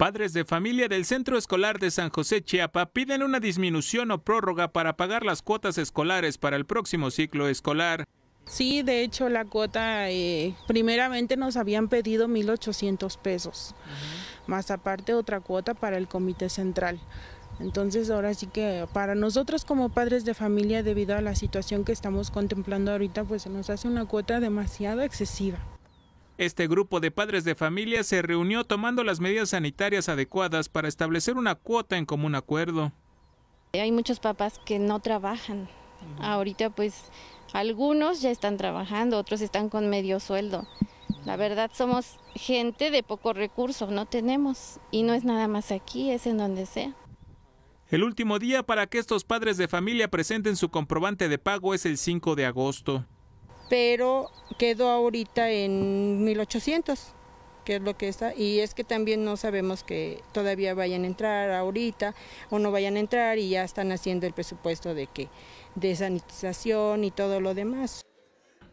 Padres de familia del Centro Escolar de San José Chiapa piden una disminución o prórroga para pagar las cuotas escolares para el próximo ciclo escolar. Sí, de hecho la cuota eh, primeramente nos habían pedido 1.800 pesos, más aparte otra cuota para el comité central. Entonces ahora sí que para nosotros como padres de familia debido a la situación que estamos contemplando ahorita pues se nos hace una cuota demasiado excesiva. Este grupo de padres de familia se reunió tomando las medidas sanitarias adecuadas para establecer una cuota en común acuerdo. Hay muchos papás que no trabajan. Ahorita pues algunos ya están trabajando, otros están con medio sueldo. La verdad somos gente de poco recurso, no tenemos. Y no es nada más aquí, es en donde sea. El último día para que estos padres de familia presenten su comprobante de pago es el 5 de agosto pero quedó ahorita en 1800, que es lo que está, y es que también no sabemos que todavía vayan a entrar ahorita o no vayan a entrar y ya están haciendo el presupuesto de que de sanitización y todo lo demás.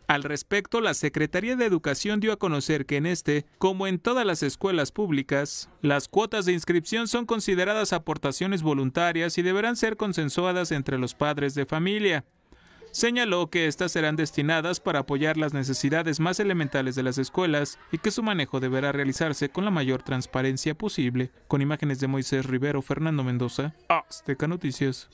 Al respecto, la Secretaría de Educación dio a conocer que en este, como en todas las escuelas públicas, las cuotas de inscripción son consideradas aportaciones voluntarias y deberán ser consensuadas entre los padres de familia. Señaló que estas serán destinadas para apoyar las necesidades más elementales de las escuelas y que su manejo deberá realizarse con la mayor transparencia posible. Con imágenes de Moisés Rivero, Fernando Mendoza, ah. Azteca Noticias.